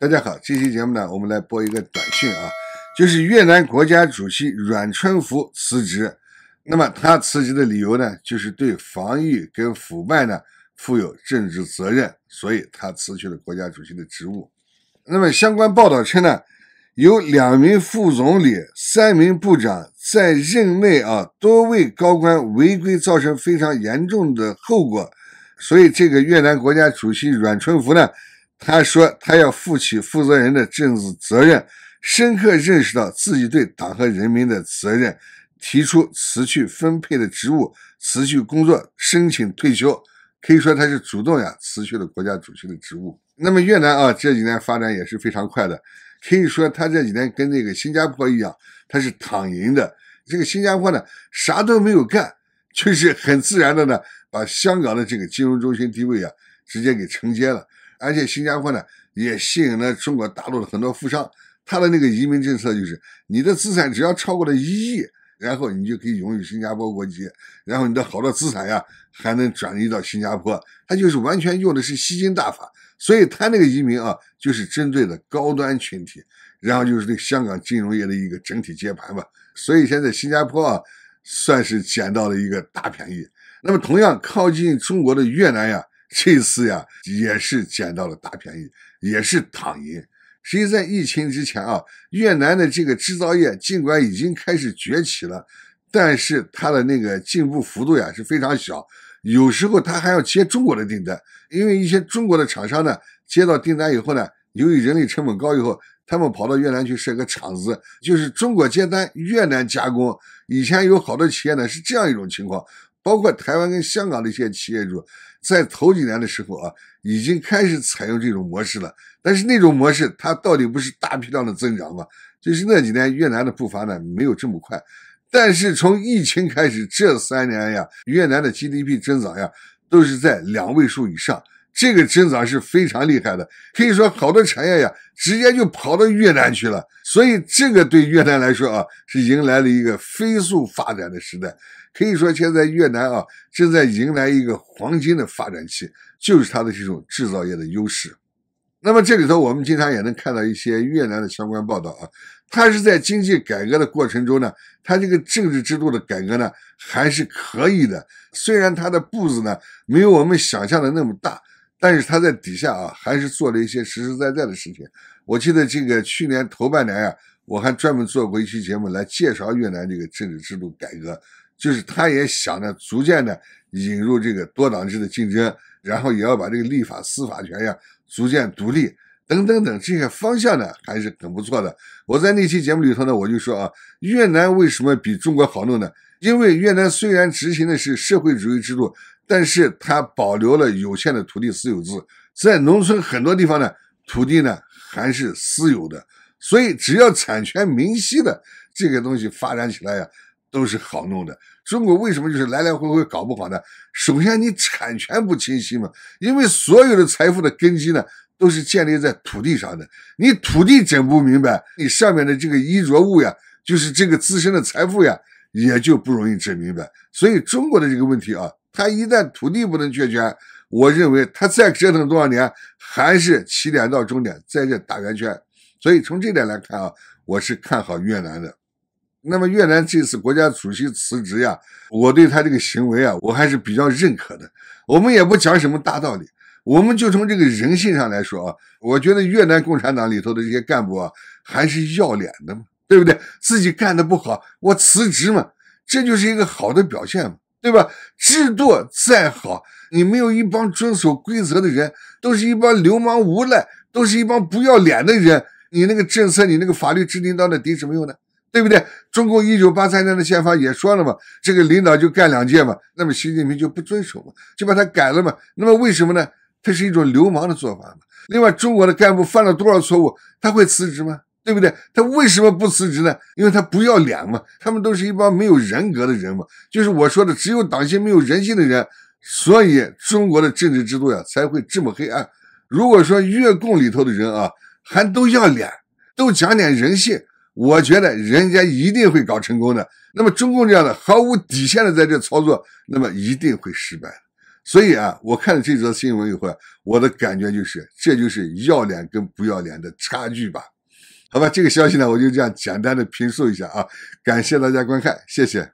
大家好，这期节目呢，我们来播一个短讯啊，就是越南国家主席阮春福辞职。那么他辞职的理由呢，就是对防御跟腐败呢负有政治责任，所以他辞去了国家主席的职务。那么相关报道称呢，有两名副总理、三名部长在任内啊，多位高官违规，造成非常严重的后果，所以这个越南国家主席阮春福呢。他说：“他要负起负责人的政治责任，深刻认识到自己对党和人民的责任，提出辞去分配的职务，辞去工作，申请退休。可以说，他是主动呀辞去了国家主席的职务。那么，越南啊这几年发展也是非常快的，可以说他这几年跟那个新加坡一样，他是躺赢的。这个新加坡呢，啥都没有干，就是很自然的呢把香港的这个金融中心地位啊直接给承接了。”而且新加坡呢，也吸引了中国大陆的很多富商。他的那个移民政策就是，你的资产只要超过了一亿，然后你就可以拥有新加坡国籍，然后你的好多资产呀，还能转移到新加坡。他就是完全用的是吸金大法，所以他那个移民啊，就是针对的高端群体，然后就是对香港金融业的一个整体接盘吧。所以现在新加坡啊，算是捡到了一个大便宜。那么同样靠近中国的越南呀。这次呀，也是捡到了大便宜，也是躺赢。实际在疫情之前啊，越南的这个制造业尽管已经开始崛起了，但是它的那个进步幅度呀是非常小。有时候它还要接中国的订单，因为一些中国的厂商呢接到订单以后呢，由于人力成本高，以后他们跑到越南去设个厂子，就是中国接单，越南加工。以前有好多企业呢是这样一种情况，包括台湾跟香港的一些企业主。在头几年的时候啊，已经开始采用这种模式了。但是那种模式它到底不是大批量的增长嘛？就是那几年越南的步伐呢没有这么快。但是从疫情开始这三年呀，越南的 GDP 增长呀都是在两位数以上，这个增长是非常厉害的。可以说好多产业呀直接就跑到越南去了。所以这个对越南来说啊，是迎来了一个飞速发展的时代。可以说，现在越南啊正在迎来一个黄金的发展期，就是它的这种制造业的优势。那么这里头，我们经常也能看到一些越南的相关报道啊。它是在经济改革的过程中呢，它这个政治制度的改革呢还是可以的。虽然它的步子呢没有我们想象的那么大，但是它在底下啊还是做了一些实实在在的事情。我记得这个去年头半年呀，我还专门做过一期节目来介绍越南这个政治制度改革。就是他也想着逐渐的引入这个多党制的竞争，然后也要把这个立法司法权呀逐渐独立等等等这些方向呢还是很不错的。我在那期节目里头呢我就说啊，越南为什么比中国好弄呢？因为越南虽然执行的是社会主义制度，但是它保留了有限的土地私有制，在农村很多地方呢土地呢还是私有的，所以只要产权明晰的这个东西发展起来呀。都是好弄的，中国为什么就是来来回回搞不好呢？首先你产权不清晰嘛，因为所有的财富的根基呢都是建立在土地上的，你土地整不明白，你上面的这个衣着物呀，就是这个自身的财富呀，也就不容易整明白。所以中国的这个问题啊，它一旦土地不能确权，我认为它再折腾多少年，还是起点到终点在这打圆圈。所以从这点来看啊，我是看好越南的。那么越南这次国家主席辞职呀，我对他这个行为啊，我还是比较认可的。我们也不讲什么大道理，我们就从这个人性上来说啊，我觉得越南共产党里头的这些干部啊，还是要脸的嘛，对不对？自己干的不好，我辞职嘛，这就是一个好的表现嘛，对吧？制度再好，你没有一帮遵守规则的人，都是一帮流氓无赖，都是一帮不要脸的人，你那个政策，你那个法律制定到那，顶什么用呢？对不对？中共一九八三年的宪法也说了嘛，这个领导就干两届嘛，那么习近平就不遵守嘛，就把他改了嘛。那么为什么呢？他是一种流氓的做法嘛。另外，中国的干部犯了多少错误，他会辞职吗？对不对？他为什么不辞职呢？因为他不要脸嘛。他们都是一帮没有人格的人嘛，就是我说的，只有党性没有人性的人。所以，中国的政治制度呀才会这么黑暗。如果说月供里头的人啊，还都要脸，都讲点人性。我觉得人家一定会搞成功的。那么中共这样的毫无底线的在这操作，那么一定会失败。所以啊，我看了这则新闻以后，我的感觉就是，这就是要脸跟不要脸的差距吧。好吧，这个消息呢，我就这样简单的评述一下啊。感谢大家观看，谢谢。